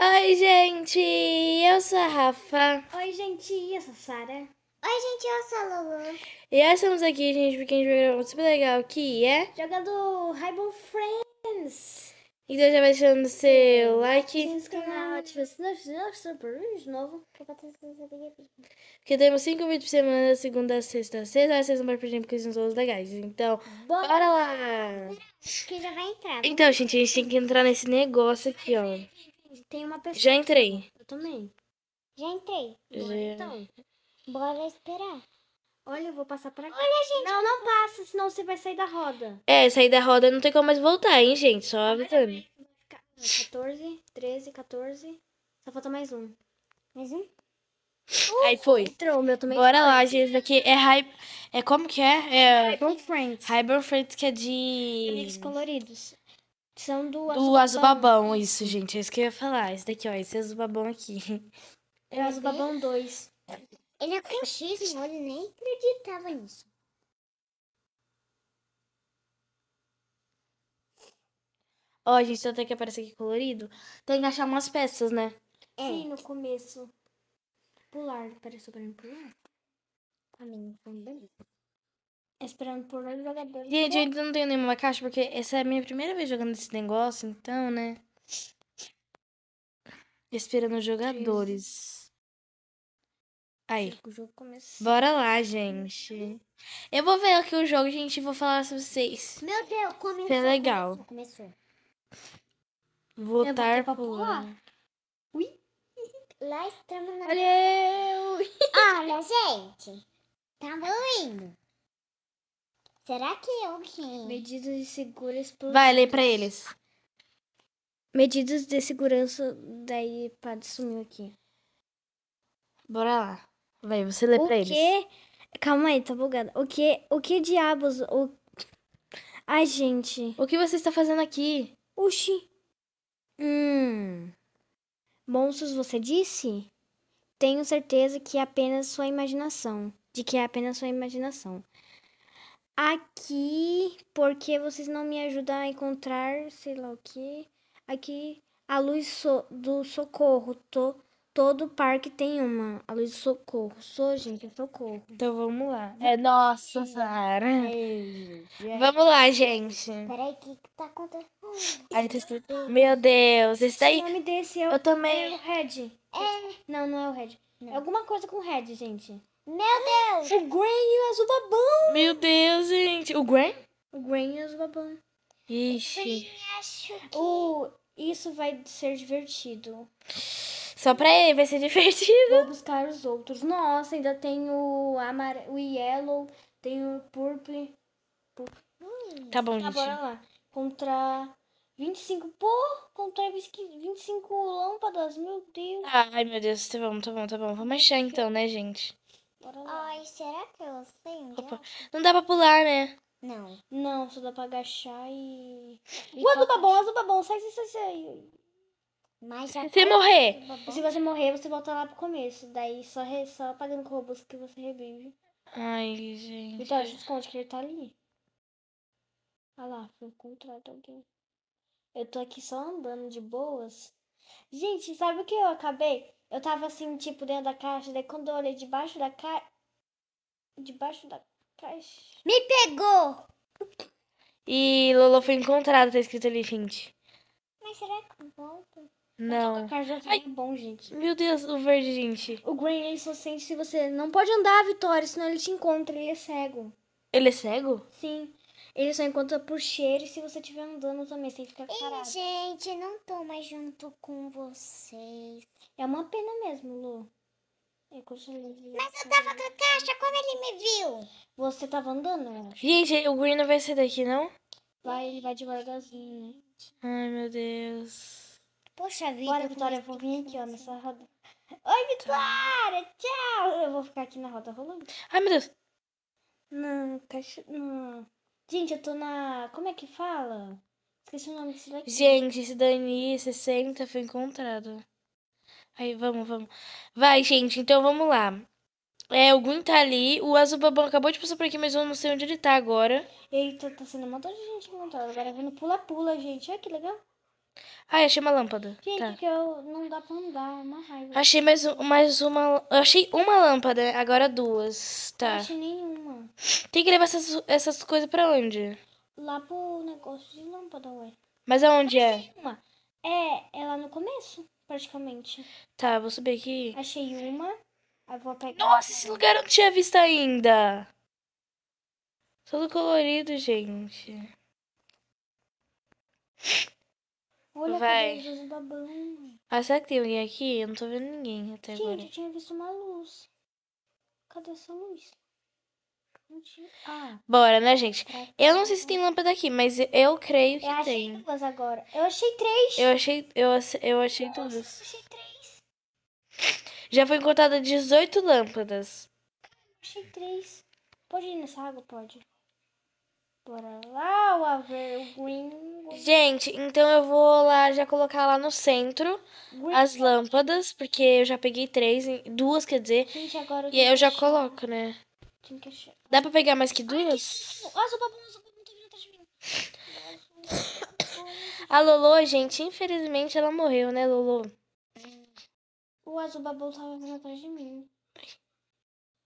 Oi, gente, eu sou a Rafa. Oi, gente, eu sou a Sara. Oi, gente, eu sou a Lulu. E nós estamos aqui, gente, porque a gente vai jogar um super legal que é... Jogando Rainbow Friends. Então já vai deixando seu like. É tipo assim, se inscrever, ativa as notificações de novo. Porque temos 5 vídeos por semana, segunda, sexta, sexta. Vocês não vão perder porque são todos legais. Então, bora lá! Acho que já vai entrar. Então, gente, a gente tem que entrar nesse negócio aqui, ó. Tem uma pessoa. Já entrei. Eu também. Já entrei. Bora, Já... Então, bora esperar. Olha, eu vou passar pra cá. Olha, gente. Não, não passa, senão você vai sair da roda. É, sair da roda não tem como mais voltar, hein, gente? Só avisando. 14, 13, 14. Só falta mais um. Mais um? Uh, Aí foi. Entrou, meu também. Bora lá, gente. Aqui é hype. É como que é? É. Ribbon Friends. Ribbon Friends que é de. Amigos coloridos. São do, do Azubabão. isso, gente. É isso que eu ia falar. Esse daqui, ó. Esse Azubabão aqui. É o Azubabão 2. Ele é com X, não. Ele nem acreditava nisso. Ó, oh, gente, tem que aparecer aqui colorido. Tem que achar umas peças, né? É. Sim, no começo. Pular. Apareceu pra mim pular? Pra mim também. Esperando por os jogadores. Gente, eu ainda não tenho nenhuma caixa, porque essa é a minha primeira vez jogando esse negócio, então, né? Esperando os jogadores. Aí. Bora lá, gente. Eu vou ver aqui o jogo, gente, e vou falar pra vocês. Meu Deus, começou. É legal. Começou. Votar por... Ui. Lá estamos na... Olha Olha, gente. Tá indo. Será que o é quem? Medidas de segurança. Vai, lê pra eles. Medidas de segurança. Daí, pá, sumiu aqui. Bora lá. Vai, você lê para eles. O eles. Calma aí, tá bugada. O que, o que diabos. O... Ai, gente. O que você está fazendo aqui? Uxi. Hum. Monstros, você disse? Tenho certeza que é apenas sua imaginação. De que é apenas sua imaginação. Aqui, porque vocês não me ajudam a encontrar, sei lá o que. Aqui, a luz so do socorro. Tô, todo parque tem uma. A luz do socorro. Sou, gente, é socorro. Então vamos lá. É nossa, Sara. É, é. Vamos lá, gente. Peraí, o que, que tá acontecendo? tá Meu Deus, esse daí. O nome desse eu, eu também. É o Red. É. Não, não é o Red. Não. É alguma coisa com Red, gente. Meu Deus! O Gwen e o azul babão! Meu Deus, gente! O Gwen? O Gwen e o azul babão. Ixi. O... Isso vai ser divertido. Só pra ele vai ser divertido. Vou buscar os outros. Nossa, ainda tem o, amar... o yellow, tem o purple. Hum, tá bom, tá, gente. Bora lá. Contra 25. Pô, contra 25 lâmpadas, meu Deus. Ai, meu Deus, tá bom, tá bom, tá bom. Vamos achar então, né, gente? Bora lá. Ai, será que eu sei onde Opa. é? Não dá pra pular, né? Não. Não, só dá pra agachar e... e o azul babão, azul é babão, sai, sai, sai, sai. Mas já Se morrer. Se você morrer, você volta lá pro começo. Daí só, re... só pagando robôs que você revive. Ai, gente. Então, esconde que ele tá ali. Olha lá, foi encontrado alguém. Eu tô aqui só andando de boas. Gente, sabe o que eu acabei? Eu tava assim, tipo, dentro da caixa, daí quando eu olhei debaixo da caixa. Debaixo da caixa. Me pegou! E Lolo foi encontrado, tá escrito ali, gente. Mas será que volta? Não. A caixa já tá bom, gente. Meu Deus, o verde, gente. O Green ele só sente se você. Não pode andar, Vitória, senão ele te encontra, ele é cego. Ele é cego? Sim. Ele só encontra por cheiro se você estiver andando também, sem ficar parado. Ih, gente, não tô mais junto com vocês. É uma pena mesmo, Lu. Eu Mas eu tava com a caixa, como ele me viu? Você tava andando, eu acho. Gente, o Green não vai sair daqui, não? Vai, ele vai devagarzinho, né? Ai, meu Deus. Poxa vida. Bora, Vitória, eu vou vir aqui, ó, nessa roda. Oi, Vitória! Tchau! Eu vou ficar aqui na roda rolando. Ai, meu Deus. Não, caixa... Não... Gente, eu tô na. Como é que fala? Esqueci o nome desse daqui. Gente, esse Dani 60 foi encontrado. Aí, vamos, vamos. Vai, gente, então vamos lá. É, o Gwyn tá ali. O babão acabou de passar por aqui, mas eu não sei onde ele tá agora. Eita, tá sendo um montão de gente encontrada. Agora vendo pula-pula, gente. Olha que legal. Ai, achei uma lâmpada. Gente, tá. que eu não dá pra andar, é uma raiva. Achei mais, mais uma. Eu achei uma lâmpada, agora duas. Tá. Não achei nenhuma. Tem que levar essas, essas coisas pra onde? Lá pro negócio de lâmpada, ué. Mas aonde é? Uma. É, é lá no começo, praticamente. Tá, vou subir aqui. Achei uma. Aí vou pegar. Nossa, esse lugar eu não tinha visto ainda. Todo colorido, gente. Olha, Vai. cadê babão? Ah, será que tem alguém aqui? Eu não tô vendo ninguém até Gente, agora. Gente, eu tinha visto uma luz. Cadê essa luz? Ah, Bora, né, gente? eu não sei se tem lâmpada aqui, mas eu creio que eu tem. Eu achei duas agora. Eu achei três. Eu achei, eu, eu achei Nossa, Eu achei três. Já foi encontrada 18 lâmpadas. Eu achei três. Pode ir nessa água? Pode. Bora lá, o Averwingo. Gente, então eu vou lá já colocar lá no centro as lâmpadas, porque eu já peguei três, duas quer dizer. Gente, agora eu e eu já achar. coloco, né? Dá pra pegar mais que duas? Ai, que... Ah, sou babão, sou babão, tá vindo atrás de mim. A Lolo, gente, infelizmente ela morreu, né, Lolo? O azul babão tava vindo atrás de mim.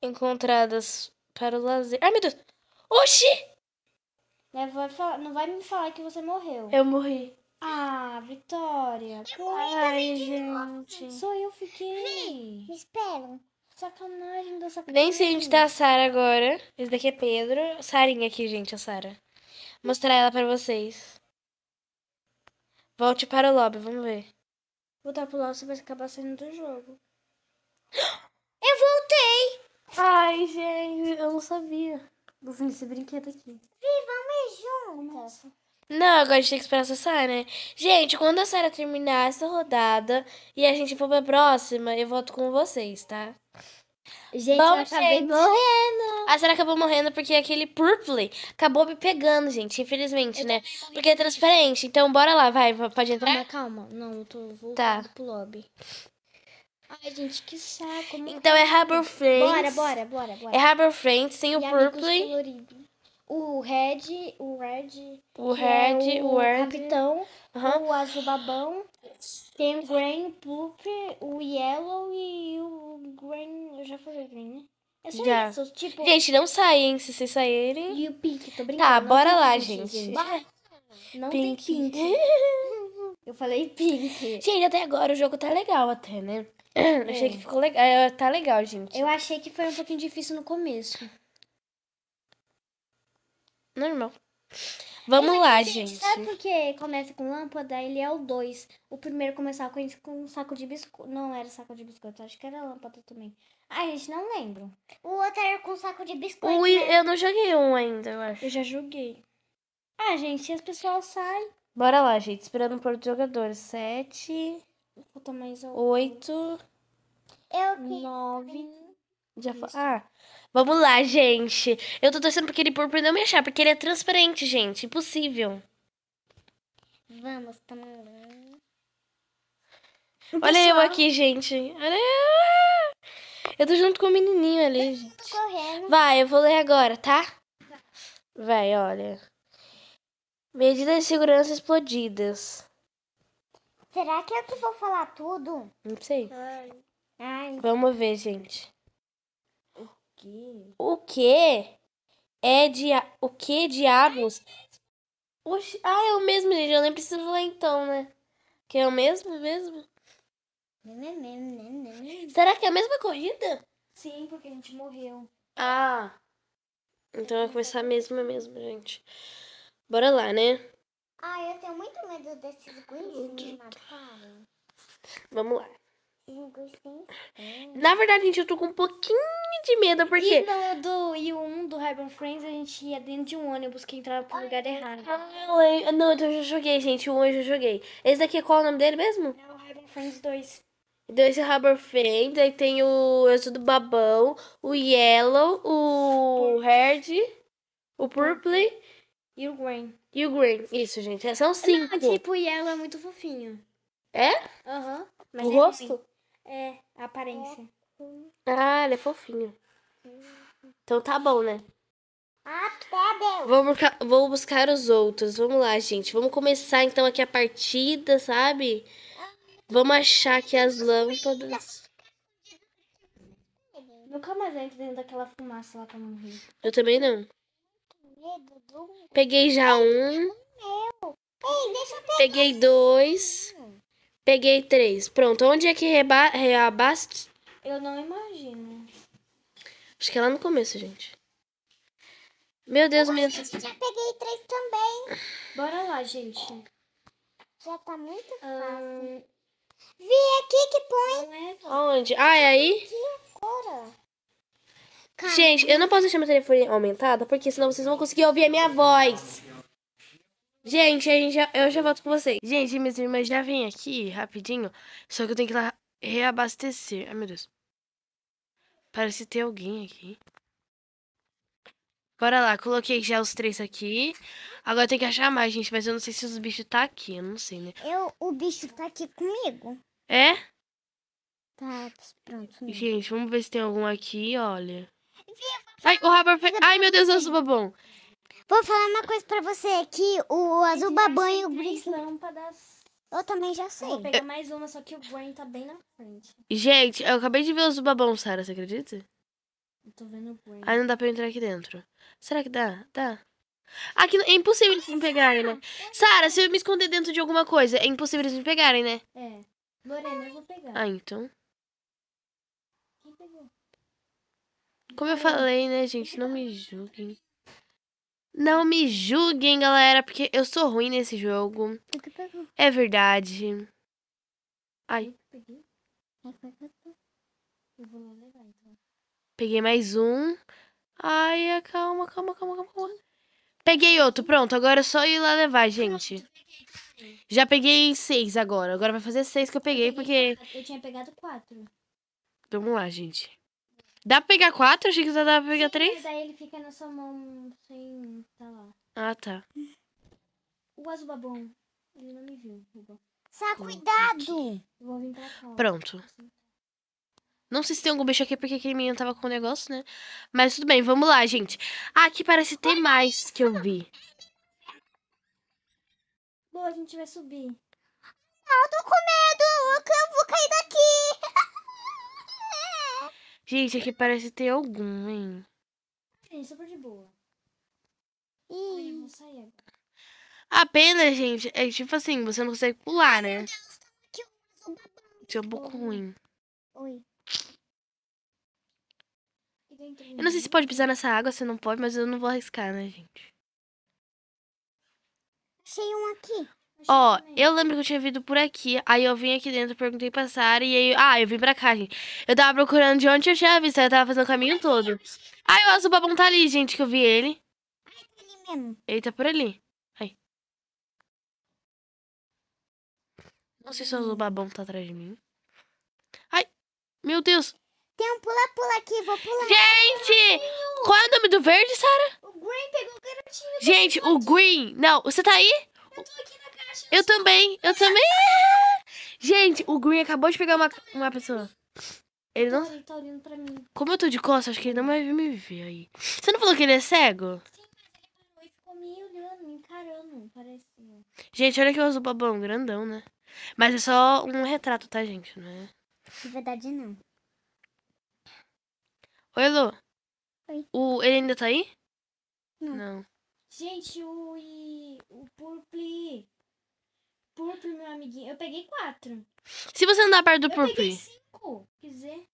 Encontradas para o lazer. Ai, meu Deus! Oxi! Né, vai falar, não vai me falar que você morreu. Eu morri. Ah, Vitória. Eu Ai, gente. Só eu fiquei. Vem, me esperam. Sacanagem pessoa. Vem Nem sei onde tá a Sara agora. Esse daqui é Pedro. Sarinha aqui, gente, a Sara. Mostrar ela pra vocês. Volte para o lobby, vamos ver. Voltar pro lobby, você vai acabar saindo do jogo. Eu voltei! Ai, gente, eu não sabia. Vou ver esse brinquedo aqui. Vi, vamos não Não, agora a gente tem que esperar cessar, né? Gente, quando a Sarah terminar essa rodada e a gente for pra próxima, eu volto com vocês, tá? Gente, Bom, eu acabei gente. morrendo. A Sarah acabou morrendo porque aquele purple acabou me pegando, gente, infelizmente, eu né? Porque é transparente. Então, bora lá, vai, pode entrar. Calma, calma. Não, eu tô voltando tá. pro lobby. Ai, gente, que saco. Então é Harbor Friends. Bora, bora, bora, bora. É Harbor Friends, sem e o purple o Red, o Red, o é Red, é o, o Red, Capitão, uhum. o Azul Babão, tem o Green, o Poop, o Yellow e o Green, eu já falei Green, né? É só já. isso, tipo... Gente, não saem, se vocês saírem... E o Pink, tô brincando. Tá, bora lá, pink, gente. gente. Não pink. tem Pink. eu falei Pink. Gente, até agora o jogo tá legal até, né? É. Achei que ficou legal. Eh, tá legal, gente. Eu achei que foi um pouquinho difícil no começo normal. Vamos é lá, gente, Sabe por que começa com lâmpada? Ele é o 2. O primeiro começava com, um saco de biscoito. Não era saco de biscoito, acho que era lâmpada também. a gente, não lembro. O outro era com saco de biscoito. né? Eu não joguei um ainda, eu acho. Eu já joguei. Ah, gente, as pessoas saem. Bora lá, gente. Esperando por outros jogadores. 7. Sete... Falta mais 8. Eu que. 9. Já foi. Ah, vamos lá, gente. Eu tô torcendo pra aquele púrpura não me achar, porque ele é transparente, gente. Impossível. Vamos, tamanho. Olha eu aqui, gente. Olha eu. Eu tô junto com o menininho ali, gente. Correndo. Vai, eu vou ler agora, tá? Vai, olha. Medidas de segurança explodidas. Será que é eu que vou falar tudo? Não sei. Ai. Ai. Vamos ver, gente aqui. O que é de o que diabos? Oxi, ah, é o mesmo, gente. Eu nem preciso ler então, né? Que é o mesmo mesmo? Será que é a mesma corrida? Sim, porque a gente morreu. Ah. Então vai começar a mesma mesmo, gente. Bora lá, né? Ah, eu tenho muito medo desses que... me mataram. Vamos lá. Na verdade, gente, eu tô com um pouquinho de medo, porque. E no do e um do Urban Friends, a gente ia dentro de um ônibus que entrava pro lugar errado. Ai, não, eu já joguei, gente. O um eu já joguei. Esse daqui, qual é o nome dele mesmo? É o Urban Friends 2. Dois Rubber Friends, aí tem o Azul do Babão, o Yellow, o Red, o Purple e o Green. E o Green, isso, gente. É, são cinco. Não, tipo, o Yellow é muito fofinho. É? Aham. Uhum, o é rosto? É, a aparência. É. Ah, ele é fofinho. Então tá bom, né? vamos deu. Vou buscar, vou buscar os outros. Vamos lá, gente. Vamos começar então aqui a partida, sabe? Vamos achar aqui as lâmpadas. Nunca mais entro dentro daquela fumaça lá pra não Eu também não. Peguei já um. Peguei dois. Peguei três. Pronto, onde é que reba reabaste? Eu não imagino. Acho que é lá no começo, gente. Meu Deus, minha... já peguei três também. Bora lá, gente. Já tá muito fácil. Hum... Vi aqui que põe. É onde? Ah, é aí? Que loucura. Gente, eu não posso deixar meu telefone aumentado, porque senão vocês vão conseguir ouvir a minha voz. Gente, a gente já, eu já volto com vocês. Gente, minhas irmãs já vêm aqui rapidinho. Só que eu tenho que ir lá reabastecer. Ai, meu Deus. Parece ter alguém aqui. Bora lá, coloquei já os três aqui. Agora tem que achar mais, gente, mas eu não sei se os bichos tá aqui, eu não sei, né? Eu, o bicho tá aqui comigo. É? Tá, pronto. Mesmo. Né? Gente, vamos ver se tem algum aqui, olha. Ai, o Rabar... Ai, meu Deus, eu sou bobão. Vou falar uma coisa pra você aqui. O azul babão e o Três lâmpadas. Eu também já sei. Eu vou pegar mais uma, só que o Brain tá bem na frente. Gente, eu acabei de ver o azul babão, Sarah, você acredita? Eu tô vendo o Brain. Aí não dá pra entrar aqui dentro. Será que dá? Dá. Aqui ah, é impossível eles me pegarem, né? Sara, se eu me esconder dentro de alguma coisa, é impossível eles me pegarem, né? É. Lorena, eu vou pegar. Ah, então. Quem pegou? Como eu falei, né, gente? Não me julguem. Não me julguem, galera, porque eu sou ruim nesse jogo. É verdade. Ai. Peguei mais um. Ai, é, calma, calma, calma, calma. Peguei outro, pronto. Agora é só ir lá levar, gente. Já peguei seis agora. Agora vai fazer seis que eu peguei, porque... Eu tinha pegado quatro. Vamos lá, gente. Dá pra pegar quatro? Achei que dá pra pegar Sim, três. Daí ele fica na sua mão sem. Tá lá. Ah, tá. O azul é babão. Ele não me viu. Sá, cuidado! Eu vou vir pra cá. Pronto. Assim, tá. Não sei se tem algum bicho aqui, porque aquele menino tava com o negócio, né? Mas tudo bem, vamos lá, gente. Ah, aqui parece ter mais que eu vi. Bom, a gente vai subir. Ah, eu tô com medo! Eu vou cair daqui! Gente, aqui parece ter algum, hein? Tem, super de boa. Ih. vou sair A pena, gente, é tipo assim, você não consegue pular, né? Tá Isso é um pouco ruim. Oi. Eu não sei se pode pisar nessa água, se não pode, mas eu não vou arriscar, né, gente? Achei um aqui. Ó, oh, eu lembro que eu tinha vindo por aqui, aí eu vim aqui dentro, perguntei pra Sara, e aí... Ah, eu vim pra cá, gente. Eu tava procurando de onde eu tinha visto, aí eu tava fazendo o caminho é todo. É? Ai, o Azubabum tá ali, gente, que eu vi ele. Ai, ele tá mesmo. Ele tá por ali. Ai. Não sei se o Azubabum hum. tá atrás de mim. Ai, meu Deus. Tem um pula-pula aqui, vou pular. Gente! Qual é o nome do verde, Sara? O Green pegou o garotinho. Gente, o Green... Não, você tá aí? Eu tô aqui eu também, eu também. Gente, o Green acabou de pegar uma, uma pessoa. Ele não. Ele tá olhando pra mim. Como eu tô de costas, acho que ele não vai me ver aí. Você não falou que ele é cego? Sim, mas ele parou e ficou me olhando, me encarando, parece. Gente, olha que eu uso o babão, grandão, né? Mas é só um retrato, tá, gente? Não é? De verdade, não. Oi, Lu. Oi. O... Ele ainda tá aí? Não. não. Gente, o, o Purple Purple, meu amiguinho. Eu peguei quatro. Se você andar perto do eu Purple. Peguei cinco. Quer dizer.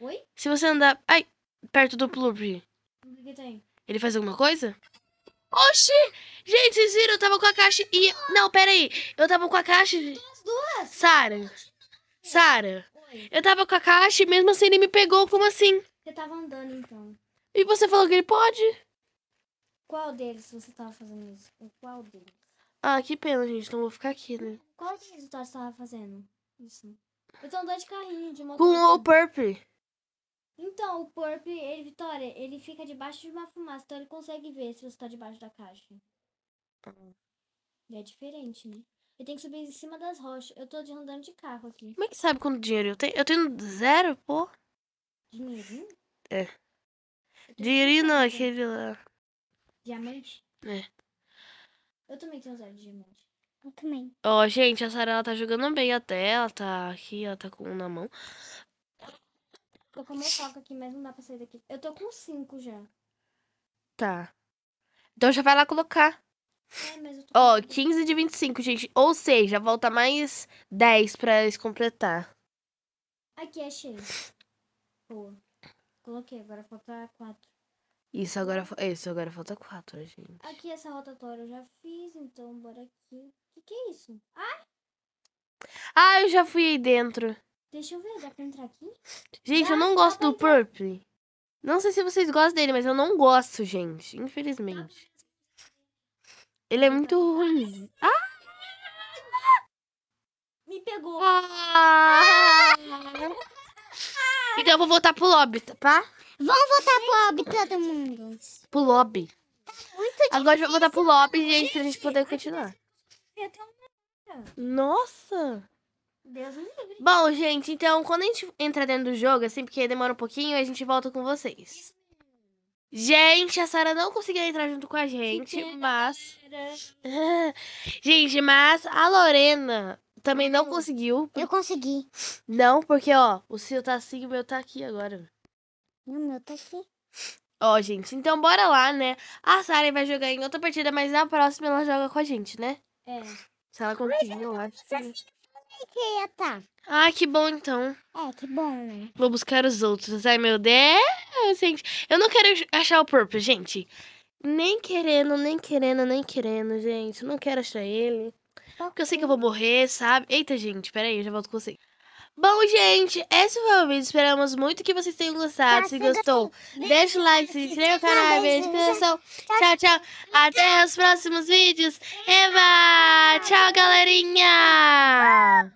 Oi? Se você andar. Ai, perto do Purple. O que tem? Ele faz alguma coisa? Oxi! Gente, vocês viram? Eu tava com a caixa e. Não, pera aí. Eu tava com a caixa. As duas! Sara! Sara! Eu tava com a caixa e mesmo assim ele me pegou. Como assim? Você tava andando então. E você falou que ele pode? Qual deles você tava fazendo isso? Qual deles? Ah, que pena, gente. Não vou ficar aqui, né? Qual que você estava tá, fazendo? Isso. Eu tô andando de carrinho, de moto. Com o Purple. Então, o Purple, ele, Vitória, ele fica debaixo de uma fumaça, então ele consegue ver se você tá debaixo da caixa. Tá. E é diferente, né? Eu tenho que subir em cima das rochas. Eu tô andando de carro aqui. Como é que sabe quanto dinheiro eu tenho? Eu tenho zero, pô. Dinheirinho? É. Dinheirinho não, aquele lá. Diamante? É. Eu também tenho zero de diamante. Eu também. Ó, oh, gente, a Sarah ela tá jogando bem até. Ela tá aqui, ela tá com um na mão. Tô com uma foca aqui, mas não dá pra sair daqui. Eu tô com cinco já. Tá. Então já vai lá colocar. É, Ó, oh, 15 de 25, gente. Ou seja, volta mais 10 pra eles completar. Aqui, achei. Boa. Coloquei, agora falta 4. Isso agora, isso agora falta quatro, gente. Aqui essa rotatória eu já fiz, então bora aqui. O que, que é isso? Ai! Ah, eu já fui aí dentro. Deixa eu ver, dá pra entrar aqui? Gente, eu não gosto do entrar. Purple. Não sei se vocês gostam dele, mas eu não gosto, gente. Infelizmente. Ele é muito ruim. Ah! Me pegou. Ah! ah! Então eu vou voltar pro lobby, tá? Vamos voltar pro lobby, todo mundo. Pro lobby. Muito difícil. Agora a gente vai voltar pro lobby, gente, pra gente poder continuar. Nossa! Deus me livre. Bom, gente, então quando a gente entra dentro do jogo, assim, porque demora um pouquinho, a gente volta com vocês. Gente, a Sara não conseguiu entrar junto com a gente, mas. gente, mas a Lorena também não hum. conseguiu. Eu consegui. Não, porque, ó, o seu tá assim e o meu tá aqui agora. o meu tá aqui. Ó, gente, então bora lá, né? A Sarah vai jogar em outra partida, mas na próxima ela joga com a gente, né? É. Se ela conseguir, eu acho. Que é tá? Ah, que bom então. É, que bom, né? Vou buscar os outros. Ai, meu Deus, gente. Eu não quero achar o próprio, gente. Nem querendo, nem querendo, nem querendo, gente. Não quero achar ele. Porque eu sei que eu vou morrer, sabe? Eita, gente, peraí, eu já volto com você. Bom, gente, esse foi o vídeo. Esperamos muito que vocês tenham gostado. Tá se gostou, deixa o like, se inscreva no canal, beijo de coração. Tchau, tchau. Até os próximos vídeos. Eva! Tchau, galerinha!